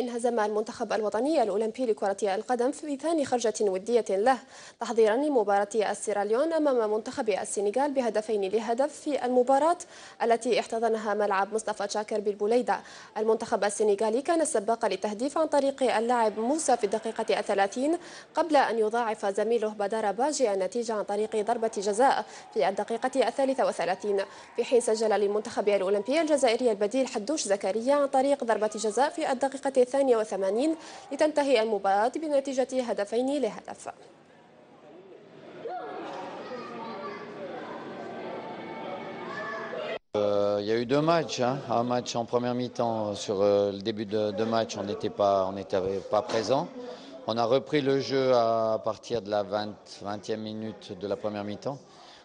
انهزم المنتخب الوطني الأولمبي لكرة القدم في ثاني خرجة ودية له تحضيرا لمباراة السيراليون أمام منتخب السنغال بهدفين لهدف في المباراة التي احتضنها ملعب مصطفى شاكر بالبوليدة المنتخب السنغالي كان السباق للتهديف عن طريق اللاعب موسى في الدقيقة الثلاثين قبل أن يضاعف زميله بدار باجي النتيجة عن طريق ضربة جزاء في الدقيقة الثالثة وثلاثين في حين سجل للمنتخب الأولمبي الجزائري البديل حدوش زكريا عن طريق ضربة جزاء في الدقيقة Euh, il y a eu deux matchs, hein. un match en première mi-temps sur euh, le début de, match, on n'était pas, on pas présent. On a repris le jeu à, partir de la 20, e minute de la première mi-temps,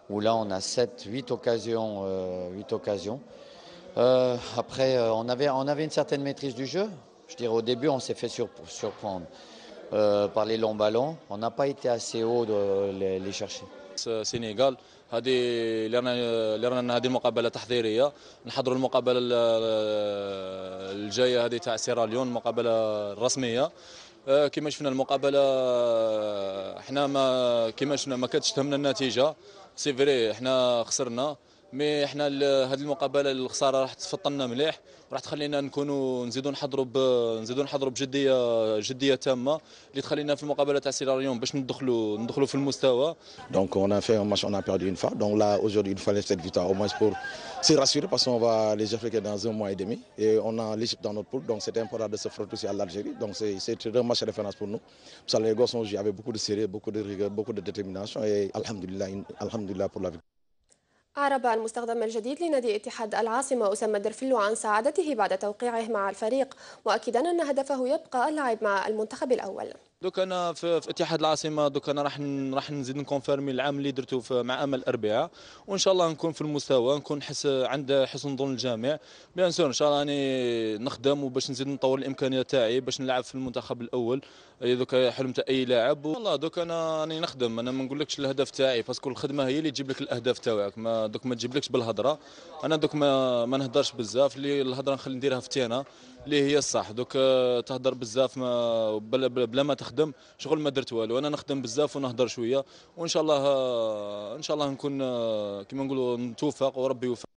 où là on a 7, huit occasions. Euh, occasions. Euh, après, on avait, on avait une certaine maîtrise du jeu, Je dirais au début, on s'est fait surprendre euh, par les longs ballons. On n'a pas été assez haut de les, les chercher. السنغال هذه اللي رانا هذه المقابلة تحضيريه نحضروا المقابله الجايه هذه تاع سيراليون مقابله رسميه كما شفنا المقابله احنا ما كما شفنا ما كانتش تهمنا النتيجه سي فري احنا خسرنا مي حنا هذه المقابله الخساره راح تفطنا مليح وراح تخلينا نكونوا نزيدوا نحضروا نزيدوا نحضروا بجديه جديه تامه اللي تخلينا في المقابله تاع سيراريون باش ندخلوا ندخلوا في المستوى دونك اون ا في اون ماتش اون ا بيردي اون فا دونك لا اوجوردي اون فا سيت فيتوار او موان بور سي راسوري باسكو اون فا لي افريكان دان زون موان دمي اي اون ا ليجيب دان نوت بول دونك سيت امبورتون دو سي فرونت سي ا لالجيري دونك سي سي تري دون ماتش ريفيرونس بور نو بصال لي غوسون جي افي بوكو دو سيري بوكو دو ريغور بوكو دو ديتيرمينياسيون اي الحمد لله الحمد لله بور لا أعرب المستخدم الجديد لنادي اتحاد العاصمة أسامة درفلو عن سعادته بعد توقيعه مع الفريق مؤكدا أن هدفه يبقى اللعب مع المنتخب الأول دوك انا في, في اتحاد العاصمه دوك انا راح راح نزيد نكونفيرمي العام اللي درته مع امل الاربعاء وان شاء الله نكون في المستوى نكون حس عند حسن ظن الجامع بيان سور ان شاء الله راني نخدم وباش نزيد نطور الامكانيه تاعي باش نلعب في المنتخب الاول دوك حلم تاع اي لاعب والله دوك انا راني نخدم انا ما نقولكش الهدف تاعي باسكو الخدمه هي اللي تجيب لك الاهداف تاعك ما دوك ما تجيبلكش بالهضره انا دوك ما, ما نهضرش بزاف اللي الهضره نخلي نديرها في تينا اللي هي الصح دوك آه، تهدر بزاف ما بلا, بلا ما تخدم شغل ما درت والو انا نخدم بزاف ونهضر شويه وان شاء الله آه، ان شاء الله نكون آه، كما نقولوا نتوفق وربي يوفق